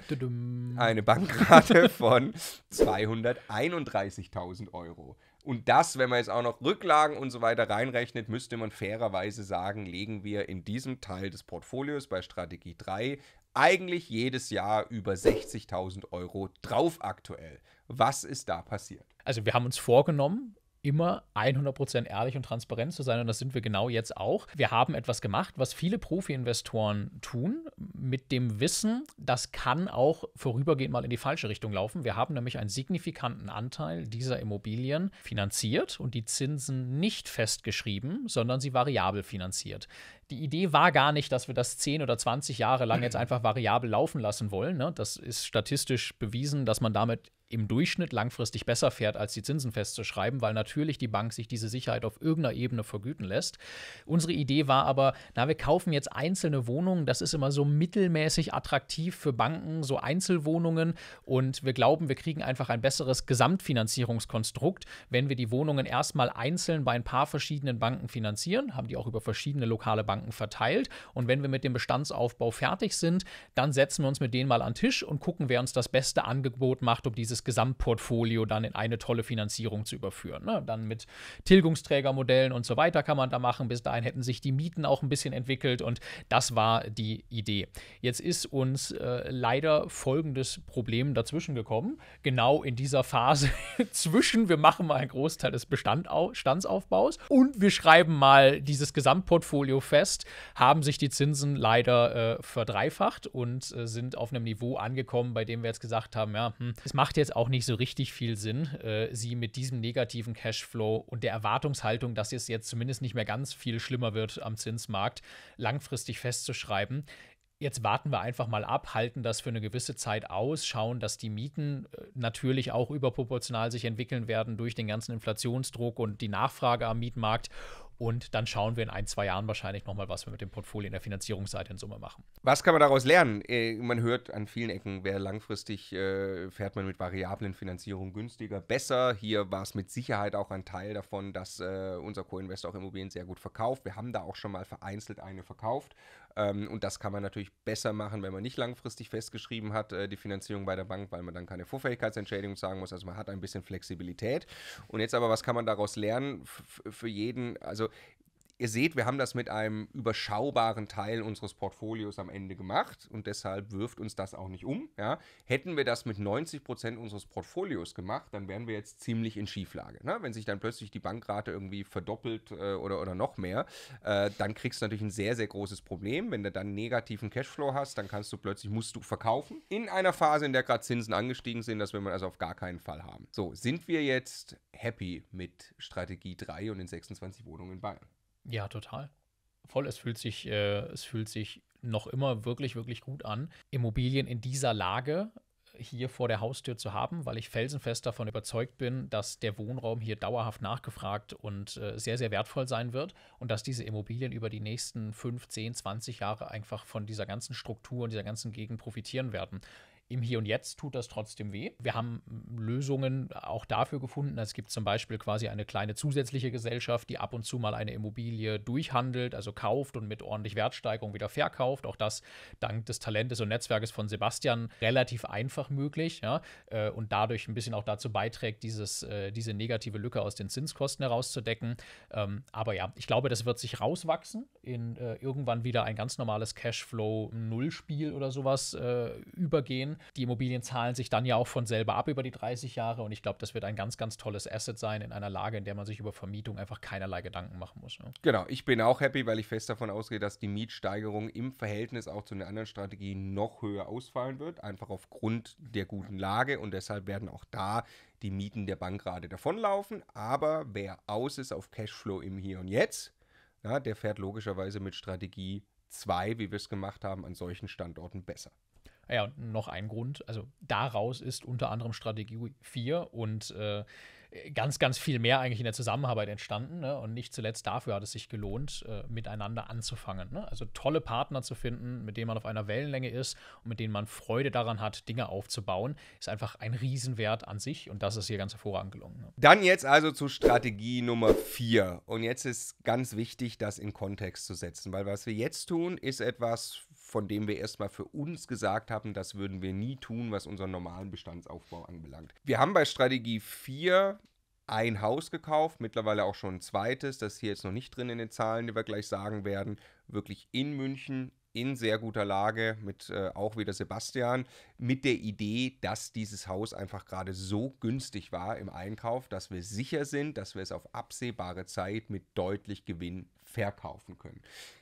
eine Bankrate von 231.000 Euro. Und das, wenn man jetzt auch noch Rücklagen und so weiter reinrechnet, müsste man fairerweise sagen, legen wir in diesem Teil des Portfolios bei Strategie 3 eigentlich jedes Jahr über 60.000 Euro drauf aktuell. Was ist da passiert? Also wir haben uns vorgenommen, immer 100% ehrlich und transparent zu sein. Und das sind wir genau jetzt auch. Wir haben etwas gemacht, was viele Profi-Investoren tun, mit dem Wissen, das kann auch vorübergehend mal in die falsche Richtung laufen. Wir haben nämlich einen signifikanten Anteil dieser Immobilien finanziert und die Zinsen nicht festgeschrieben, sondern sie variabel finanziert. Die Idee war gar nicht, dass wir das 10 oder 20 Jahre lang jetzt einfach variabel laufen lassen wollen. Ne? Das ist statistisch bewiesen, dass man damit im Durchschnitt langfristig besser fährt, als die Zinsen festzuschreiben, weil natürlich die Bank sich diese Sicherheit auf irgendeiner Ebene vergüten lässt. Unsere Idee war aber, na, wir kaufen jetzt einzelne Wohnungen, das ist immer so mittelmäßig attraktiv für Banken, so Einzelwohnungen und wir glauben, wir kriegen einfach ein besseres Gesamtfinanzierungskonstrukt, wenn wir die Wohnungen erstmal einzeln bei ein paar verschiedenen Banken finanzieren, haben die auch über verschiedene lokale Banken verteilt und wenn wir mit dem Bestandsaufbau fertig sind, dann setzen wir uns mit denen mal an den Tisch und gucken, wer uns das beste Angebot macht, um dieses das Gesamtportfolio dann in eine tolle Finanzierung zu überführen. Ne? Dann mit Tilgungsträgermodellen und so weiter kann man da machen. Bis dahin hätten sich die Mieten auch ein bisschen entwickelt und das war die Idee. Jetzt ist uns äh, leider folgendes Problem dazwischen gekommen. Genau in dieser Phase zwischen, wir machen mal einen Großteil des Bestandsaufbaus und wir schreiben mal dieses Gesamtportfolio fest, haben sich die Zinsen leider äh, verdreifacht und äh, sind auf einem Niveau angekommen, bei dem wir jetzt gesagt haben, ja, hm, es macht jetzt jetzt auch nicht so richtig viel Sinn, äh, sie mit diesem negativen Cashflow und der Erwartungshaltung, dass es jetzt zumindest nicht mehr ganz viel schlimmer wird am Zinsmarkt, langfristig festzuschreiben. Jetzt warten wir einfach mal ab, halten das für eine gewisse Zeit aus, schauen, dass die Mieten äh, natürlich auch überproportional sich entwickeln werden durch den ganzen Inflationsdruck und die Nachfrage am Mietmarkt und dann schauen wir in ein, zwei Jahren wahrscheinlich nochmal, was wir mit dem Portfolio in der Finanzierungsseite in Summe machen. Was kann man daraus lernen? Äh, man hört an vielen Ecken, wer langfristig äh, fährt man mit variablen Finanzierungen günstiger, besser. Hier war es mit Sicherheit auch ein Teil davon, dass äh, unser Co-Investor auch Immobilien sehr gut verkauft. Wir haben da auch schon mal vereinzelt eine verkauft ähm, und das kann man natürlich besser machen, wenn man nicht langfristig festgeschrieben hat, äh, die Finanzierung bei der Bank, weil man dann keine Vorfälligkeitsentschädigung sagen muss. Also man hat ein bisschen Flexibilität. Und jetzt aber, was kann man daraus lernen für jeden? Also Ihr seht, wir haben das mit einem überschaubaren Teil unseres Portfolios am Ende gemacht und deshalb wirft uns das auch nicht um. Ja. Hätten wir das mit 90% Prozent unseres Portfolios gemacht, dann wären wir jetzt ziemlich in Schieflage. Ne? Wenn sich dann plötzlich die Bankrate irgendwie verdoppelt äh, oder, oder noch mehr, äh, dann kriegst du natürlich ein sehr, sehr großes Problem. Wenn du dann negativen Cashflow hast, dann kannst du plötzlich, musst du verkaufen. In einer Phase, in der gerade Zinsen angestiegen sind, das will man also auf gar keinen Fall haben. So, sind wir jetzt happy mit Strategie 3 und den 26 Wohnungen in Bayern? Ja, total. Voll, es fühlt sich, äh, es fühlt sich noch immer wirklich, wirklich gut an, Immobilien in dieser Lage äh, hier vor der Haustür zu haben, weil ich felsenfest davon überzeugt bin, dass der Wohnraum hier dauerhaft nachgefragt und äh, sehr, sehr wertvoll sein wird und dass diese Immobilien über die nächsten 5, 10, 20 Jahre einfach von dieser ganzen Struktur und dieser ganzen Gegend profitieren werden im Hier und Jetzt tut das trotzdem weh. Wir haben Lösungen auch dafür gefunden. Es gibt zum Beispiel quasi eine kleine zusätzliche Gesellschaft, die ab und zu mal eine Immobilie durchhandelt, also kauft und mit ordentlich Wertsteigerung wieder verkauft. Auch das dank des Talentes und Netzwerkes von Sebastian relativ einfach möglich ja? Äh, und dadurch ein bisschen auch dazu beiträgt, dieses, äh, diese negative Lücke aus den Zinskosten herauszudecken. Ähm, aber ja, ich glaube, das wird sich rauswachsen in äh, irgendwann wieder ein ganz normales cashflow nullspiel oder sowas übergehen. Die Immobilien zahlen sich dann ja auch von selber ab über die 30 Jahre und ich glaube, das wird ein ganz, ganz tolles Asset sein in einer Lage, in der man sich über Vermietung einfach keinerlei Gedanken machen muss. Ne? Genau, ich bin auch happy, weil ich fest davon ausgehe, dass die Mietsteigerung im Verhältnis auch zu den anderen Strategien noch höher ausfallen wird, einfach aufgrund der guten Lage und deshalb werden auch da die Mieten der Bank gerade davonlaufen. Aber wer aus ist auf Cashflow im Hier und Jetzt, ja, der fährt logischerweise mit Strategie 2, wie wir es gemacht haben, an solchen Standorten besser. Ja, und noch ein Grund, also daraus ist unter anderem Strategie 4 und äh, ganz, ganz viel mehr eigentlich in der Zusammenarbeit entstanden. Ne? Und nicht zuletzt dafür hat es sich gelohnt, äh, miteinander anzufangen. Ne? Also tolle Partner zu finden, mit denen man auf einer Wellenlänge ist und mit denen man Freude daran hat, Dinge aufzubauen, ist einfach ein Riesenwert an sich. Und das ist hier ganz hervorragend gelungen. Ne? Dann jetzt also zu Strategie Nummer 4. Und jetzt ist ganz wichtig, das in Kontext zu setzen, weil was wir jetzt tun, ist etwas, von dem wir erstmal für uns gesagt haben, das würden wir nie tun, was unseren normalen Bestandsaufbau anbelangt. Wir haben bei Strategie 4 ein Haus gekauft, mittlerweile auch schon ein zweites, das ist hier jetzt noch nicht drin in den Zahlen, die wir gleich sagen werden, wirklich in München in sehr guter Lage mit äh, auch wieder Sebastian mit der Idee, dass dieses Haus einfach gerade so günstig war im Einkauf, dass wir sicher sind, dass wir es auf absehbare Zeit mit deutlich Gewinn verkaufen können.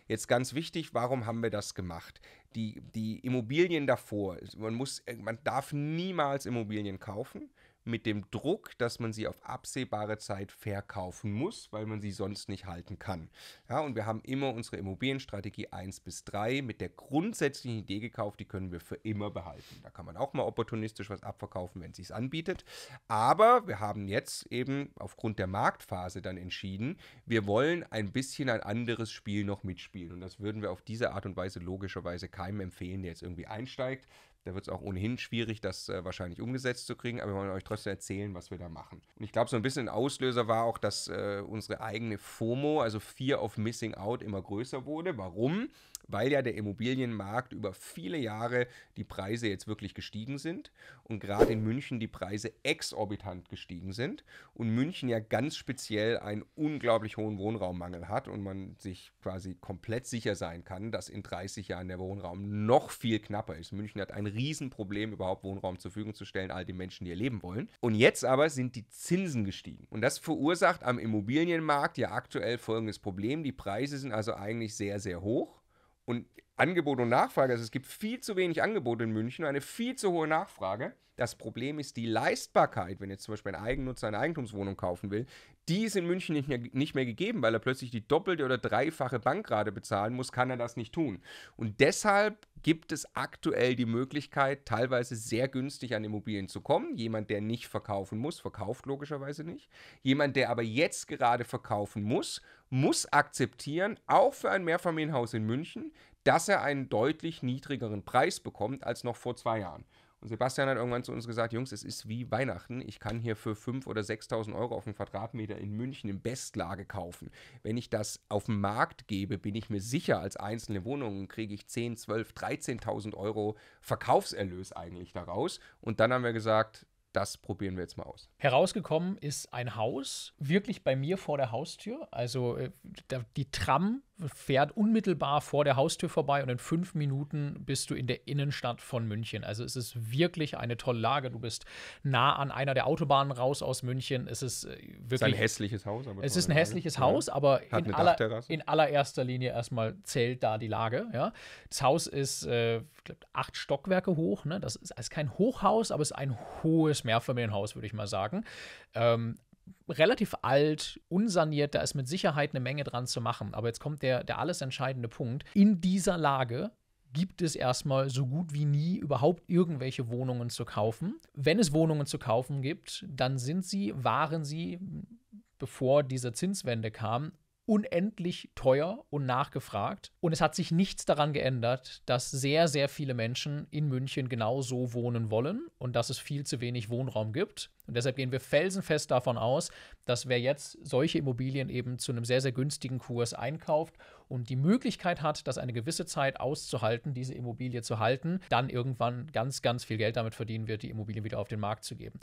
Jetzt ganz wichtig, warum haben wir das gemacht? Die, die Immobilien davor, man, muss, äh, man darf niemals Immobilien kaufen mit dem Druck, dass man sie auf absehbare Zeit verkaufen muss, weil man sie sonst nicht halten kann. Ja, und wir haben immer unsere Immobilienstrategie 1 bis 3 mit der grundsätzlichen Idee gekauft, die können wir für immer behalten. Da kann man auch mal opportunistisch was abverkaufen, wenn es sich anbietet. Aber wir haben jetzt eben aufgrund der Marktphase dann entschieden, wir wollen ein bisschen ein anderes Spiel noch mitspielen. Und das würden wir auf diese Art und Weise logischerweise keinem empfehlen, der jetzt irgendwie einsteigt, da wird es auch ohnehin schwierig, das äh, wahrscheinlich umgesetzt zu kriegen, aber wir wollen euch trotzdem erzählen, was wir da machen. Und ich glaube, so ein bisschen ein Auslöser war auch, dass äh, unsere eigene FOMO, also Fear of Missing Out, immer größer wurde. Warum? weil ja der Immobilienmarkt über viele Jahre die Preise jetzt wirklich gestiegen sind und gerade in München die Preise exorbitant gestiegen sind und München ja ganz speziell einen unglaublich hohen Wohnraummangel hat und man sich quasi komplett sicher sein kann, dass in 30 Jahren der Wohnraum noch viel knapper ist. München hat ein Riesenproblem, überhaupt Wohnraum zur Verfügung zu stellen, all den Menschen, die hier leben wollen. Und jetzt aber sind die Zinsen gestiegen und das verursacht am Immobilienmarkt ja aktuell folgendes Problem. Die Preise sind also eigentlich sehr, sehr hoch und Angebot und Nachfrage, also es gibt viel zu wenig Angebot in München, eine viel zu hohe Nachfrage. Das Problem ist die Leistbarkeit, wenn jetzt zum Beispiel ein Eigennutzer eine Eigentumswohnung kaufen will, die ist in München nicht mehr, nicht mehr gegeben, weil er plötzlich die doppelte oder dreifache Bankrate bezahlen muss, kann er das nicht tun. Und deshalb gibt es aktuell die Möglichkeit, teilweise sehr günstig an Immobilien zu kommen. Jemand, der nicht verkaufen muss, verkauft logischerweise nicht. Jemand, der aber jetzt gerade verkaufen muss, muss akzeptieren, auch für ein Mehrfamilienhaus in München, dass er einen deutlich niedrigeren Preis bekommt als noch vor zwei Jahren. Und Sebastian hat irgendwann zu uns gesagt, Jungs, es ist wie Weihnachten. Ich kann hier für 5.000 oder 6.000 Euro auf einen Quadratmeter in München in Bestlage kaufen. Wenn ich das auf den Markt gebe, bin ich mir sicher, als einzelne Wohnungen kriege ich 10, 12, 13.000 Euro Verkaufserlös eigentlich daraus. Und dann haben wir gesagt, das probieren wir jetzt mal aus. Herausgekommen ist ein Haus, wirklich bei mir vor der Haustür. Also äh, die Tram fährt unmittelbar vor der Haustür vorbei und in fünf Minuten bist du in der Innenstadt von München. Also es ist wirklich eine tolle Lage. Du bist nah an einer der Autobahnen raus aus München. Es ist wirklich. Äh, es ist ein hässliches Haus, aber. Es ist ein hässliches Lage. Haus, aber in, aller, in, allererster Linie erstmal zählt da die Lage. Ja. Das Haus ist äh, glaub, acht Stockwerke hoch. Ne? Das ist, ist kein Hochhaus, aber es ist ein hohes Mehrfamilienhaus, würde ich mal sagen. Ähm, relativ alt, unsaniert, da ist mit Sicherheit eine Menge dran zu machen. Aber jetzt kommt der, der alles entscheidende Punkt. In dieser Lage gibt es erstmal so gut wie nie überhaupt irgendwelche Wohnungen zu kaufen. Wenn es Wohnungen zu kaufen gibt, dann sind sie, waren sie, bevor diese Zinswende kam, unendlich teuer und nachgefragt. Und es hat sich nichts daran geändert, dass sehr, sehr viele Menschen in München genau so wohnen wollen und dass es viel zu wenig Wohnraum gibt. Und deshalb gehen wir felsenfest davon aus, dass wer jetzt solche Immobilien eben zu einem sehr, sehr günstigen Kurs einkauft und die Möglichkeit hat, das eine gewisse Zeit auszuhalten, diese Immobilie zu halten, dann irgendwann ganz, ganz viel Geld damit verdienen wird, die Immobilien wieder auf den Markt zu geben.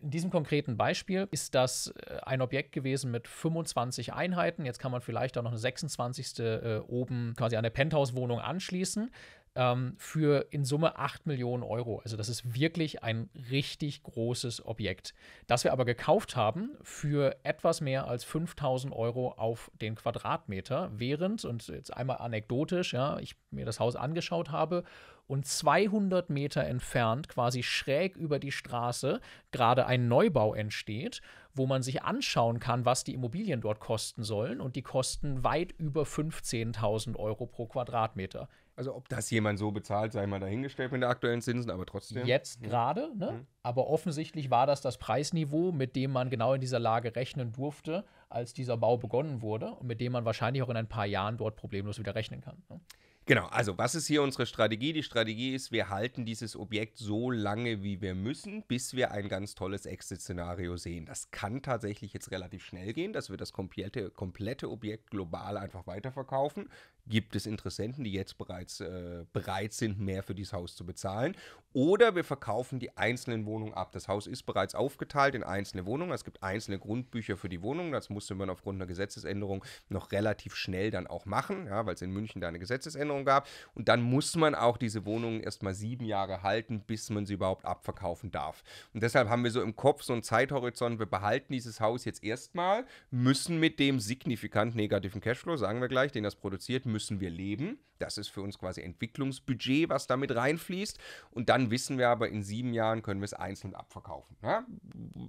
In diesem konkreten Beispiel ist das äh, ein Objekt gewesen mit 25 Einheiten. Jetzt kann man vielleicht auch noch eine 26. Äh, oben quasi an der Penthouse-Wohnung anschließen ähm, für in Summe 8 Millionen Euro. Also das ist wirklich ein richtig großes Objekt, das wir aber gekauft haben für etwas mehr als 5000 Euro auf den Quadratmeter, während, und jetzt einmal anekdotisch, ja, ich mir das Haus angeschaut habe und 200 Meter entfernt, quasi schräg über die Straße, gerade ein Neubau entsteht, wo man sich anschauen kann, was die Immobilien dort kosten sollen. Und die kosten weit über 15.000 Euro pro Quadratmeter. Also ob das jemand so bezahlt, sei mal dahingestellt mit den aktuellen Zinsen, aber trotzdem. Jetzt mhm. gerade, ne? Mhm. aber offensichtlich war das das Preisniveau, mit dem man genau in dieser Lage rechnen durfte, als dieser Bau begonnen wurde und mit dem man wahrscheinlich auch in ein paar Jahren dort problemlos wieder rechnen kann. Ne? Genau, also was ist hier unsere Strategie? Die Strategie ist, wir halten dieses Objekt so lange, wie wir müssen, bis wir ein ganz tolles Exit-Szenario sehen. Das kann tatsächlich jetzt relativ schnell gehen, dass wir das komplette, komplette Objekt global einfach weiterverkaufen gibt es Interessenten, die jetzt bereits äh, bereit sind, mehr für dieses Haus zu bezahlen. Oder wir verkaufen die einzelnen Wohnungen ab. Das Haus ist bereits aufgeteilt in einzelne Wohnungen. Es gibt einzelne Grundbücher für die Wohnungen. Das musste man aufgrund einer Gesetzesänderung noch relativ schnell dann auch machen, ja, weil es in München da eine Gesetzesänderung gab. Und dann muss man auch diese Wohnungen erstmal sieben Jahre halten, bis man sie überhaupt abverkaufen darf. Und deshalb haben wir so im Kopf so einen Zeithorizont, wir behalten dieses Haus jetzt erstmal, müssen mit dem signifikant negativen Cashflow, sagen wir gleich, den das produziert, müssen wir leben. Das ist für uns quasi Entwicklungsbudget, was damit reinfließt. Und dann wissen wir aber, in sieben Jahren können wir es einzeln abverkaufen. Ja?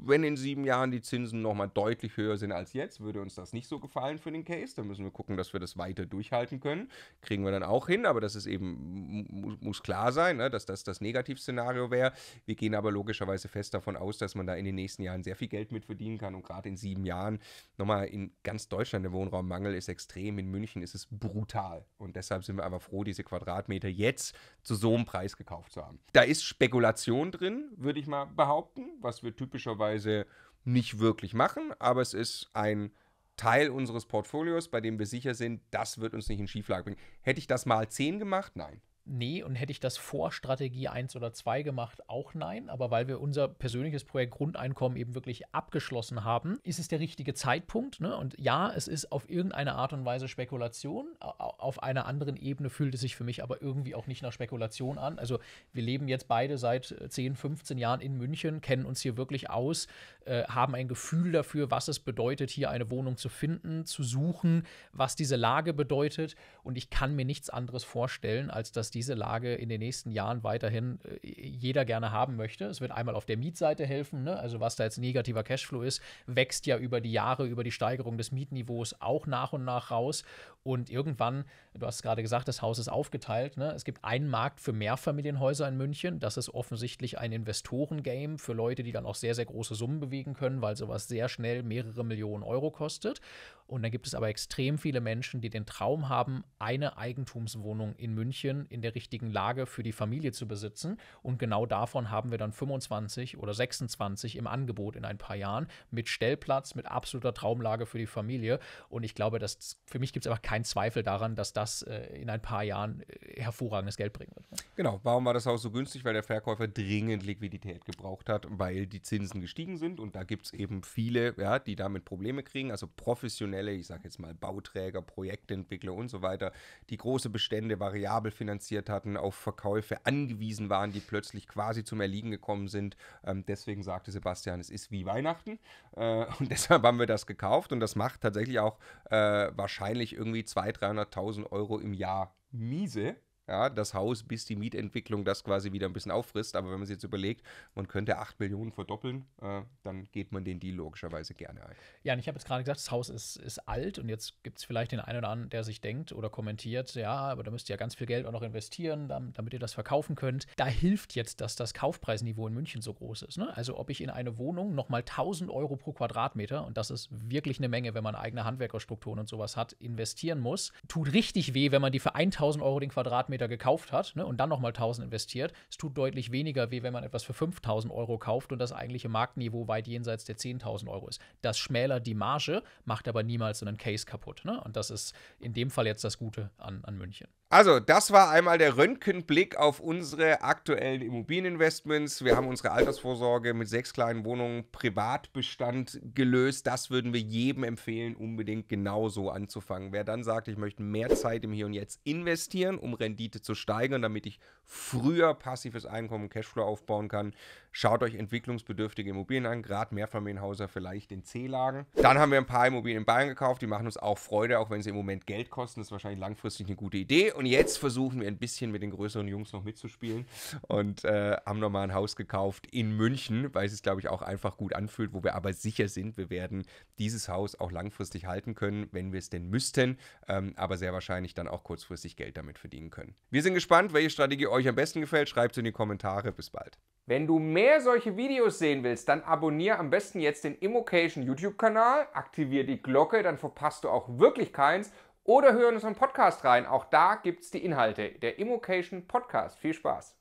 Wenn in sieben Jahren die Zinsen nochmal deutlich höher sind als jetzt, würde uns das nicht so gefallen für den Case. Dann müssen wir gucken, dass wir das weiter durchhalten können. Kriegen wir dann auch hin, aber das ist eben, muss klar sein, ne? dass das das Negativszenario wäre. Wir gehen aber logischerweise fest davon aus, dass man da in den nächsten Jahren sehr viel Geld mit verdienen kann und gerade in sieben Jahren nochmal in ganz Deutschland der Wohnraummangel ist extrem. In München ist es brutal brutal. Und deshalb sind wir einfach froh, diese Quadratmeter jetzt zu so einem Preis gekauft zu haben. Da ist Spekulation drin, würde ich mal behaupten, was wir typischerweise nicht wirklich machen, aber es ist ein Teil unseres Portfolios, bei dem wir sicher sind, das wird uns nicht in Schieflage bringen. Hätte ich das mal 10 gemacht? Nein nee. Und hätte ich das vor Strategie 1 oder 2 gemacht, auch nein. Aber weil wir unser persönliches Projekt Grundeinkommen eben wirklich abgeschlossen haben, ist es der richtige Zeitpunkt. Ne? Und ja, es ist auf irgendeine Art und Weise Spekulation. Auf einer anderen Ebene fühlt es sich für mich aber irgendwie auch nicht nach Spekulation an. Also wir leben jetzt beide seit 10, äh, 15 Jahren in München, kennen uns hier wirklich aus, äh, haben ein Gefühl dafür, was es bedeutet, hier eine Wohnung zu finden, zu suchen, was diese Lage bedeutet. Und ich kann mir nichts anderes vorstellen, als dass die diese Lage in den nächsten Jahren weiterhin äh, jeder gerne haben möchte. Es wird einmal auf der Mietseite helfen, ne? also was da jetzt negativer Cashflow ist, wächst ja über die Jahre, über die Steigerung des Mietniveaus auch nach und nach raus. Und irgendwann, du hast gerade gesagt, das Haus ist aufgeteilt. Ne? Es gibt einen Markt für Mehrfamilienhäuser in München. Das ist offensichtlich ein Investorengame für Leute, die dann auch sehr, sehr große Summen bewegen können, weil sowas sehr schnell mehrere Millionen Euro kostet. Und dann gibt es aber extrem viele Menschen, die den Traum haben, eine Eigentumswohnung in München in der richtigen Lage für die Familie zu besitzen. Und genau davon haben wir dann 25 oder 26 im Angebot in ein paar Jahren mit Stellplatz, mit absoluter Traumlage für die Familie. Und ich glaube, dass für mich gibt es aber keine kein Zweifel daran, dass das äh, in ein paar Jahren äh, hervorragendes Geld bringen wird. Ne? Genau. Warum war das Haus so günstig? Weil der Verkäufer dringend Liquidität gebraucht hat, weil die Zinsen gestiegen sind. Und da gibt es eben viele, ja, die damit Probleme kriegen. Also professionelle, ich sage jetzt mal Bauträger, Projektentwickler und so weiter, die große Bestände variabel finanziert hatten, auf Verkäufe angewiesen waren, die plötzlich quasi zum Erliegen gekommen sind. Ähm, deswegen sagte Sebastian, es ist wie Weihnachten. Äh, und deshalb haben wir das gekauft. Und das macht tatsächlich auch äh, wahrscheinlich irgendwie irgendwie 200.000, 300.000 Euro im Jahr miese ja, das Haus, bis die Mietentwicklung das quasi wieder ein bisschen auffrisst. Aber wenn man sich jetzt überlegt, man könnte 8 Millionen verdoppeln, äh, dann geht man den Deal logischerweise gerne ein. Ja, und ich habe jetzt gerade gesagt, das Haus ist, ist alt und jetzt gibt es vielleicht den einen oder anderen, der sich denkt oder kommentiert, ja, aber da müsst ihr ja ganz viel Geld auch noch investieren, damit ihr das verkaufen könnt. Da hilft jetzt, dass das Kaufpreisniveau in München so groß ist. Ne? Also ob ich in eine Wohnung nochmal 1000 Euro pro Quadratmeter, und das ist wirklich eine Menge, wenn man eigene Handwerkerstrukturen und sowas hat, investieren muss, tut richtig weh, wenn man die für 1000 Euro den Quadratmeter Kilometer gekauft hat ne, und dann nochmal 1000 investiert. Es tut deutlich weniger weh, wenn man etwas für 5000 Euro kauft und das eigentliche Marktniveau weit jenseits der 10.000 Euro ist. Das schmälert die Marge, macht aber niemals einen Case kaputt. Ne? Und das ist in dem Fall jetzt das Gute an, an München. Also, das war einmal der Röntgenblick auf unsere aktuellen Immobilieninvestments. Wir haben unsere Altersvorsorge mit sechs kleinen Wohnungen Privatbestand gelöst. Das würden wir jedem empfehlen, unbedingt genauso anzufangen. Wer dann sagt, ich möchte mehr Zeit im Hier und Jetzt investieren, um Rendite Miete zu steigern, damit ich früher passives Einkommen, Cashflow aufbauen kann, Schaut euch entwicklungsbedürftige Immobilien an, gerade Mehrfamilienhäuser vielleicht in C-Lagen. Dann haben wir ein paar Immobilien in Bayern gekauft, die machen uns auch Freude, auch wenn sie im Moment Geld kosten. Das ist wahrscheinlich langfristig eine gute Idee. Und jetzt versuchen wir ein bisschen mit den größeren Jungs noch mitzuspielen und äh, haben nochmal ein Haus gekauft in München, weil es sich, glaube ich, auch einfach gut anfühlt, wo wir aber sicher sind, wir werden dieses Haus auch langfristig halten können, wenn wir es denn müssten, ähm, aber sehr wahrscheinlich dann auch kurzfristig Geld damit verdienen können. Wir sind gespannt, welche Strategie euch am besten gefällt. Schreibt es in die Kommentare. Bis bald. Wenn du mehr solche Videos sehen willst, dann abonniere am besten jetzt den Immocation YouTube-Kanal, aktiviere die Glocke, dann verpasst du auch wirklich keins. Oder höre unseren Podcast rein. Auch da gibt es die Inhalte. Der Immocation Podcast. Viel Spaß.